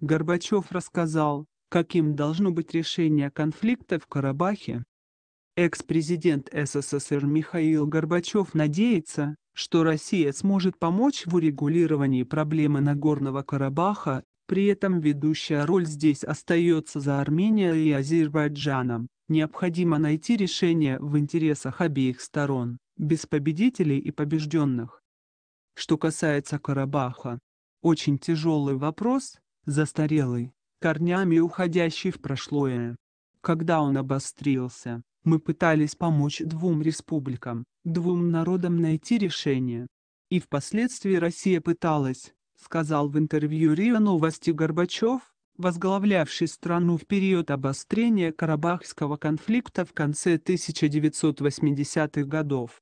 Горбачев рассказал, каким должно быть решение конфликта в Карабахе. Экс-президент СССР Михаил Горбачев надеется, что Россия сможет помочь в урегулировании проблемы Нагорного Карабаха, при этом ведущая роль здесь остается за Арменией и Азербайджаном. Необходимо найти решение в интересах обеих сторон, без победителей и побежденных. Что касается Карабаха, очень тяжелый вопрос, застарелый, корнями уходящий в прошлое. Когда он обострился, мы пытались помочь двум республикам, двум народам найти решение. И впоследствии Россия пыталась, сказал в интервью РИА Новости Горбачев, возглавлявший страну в период обострения Карабахского конфликта в конце 1980-х годов.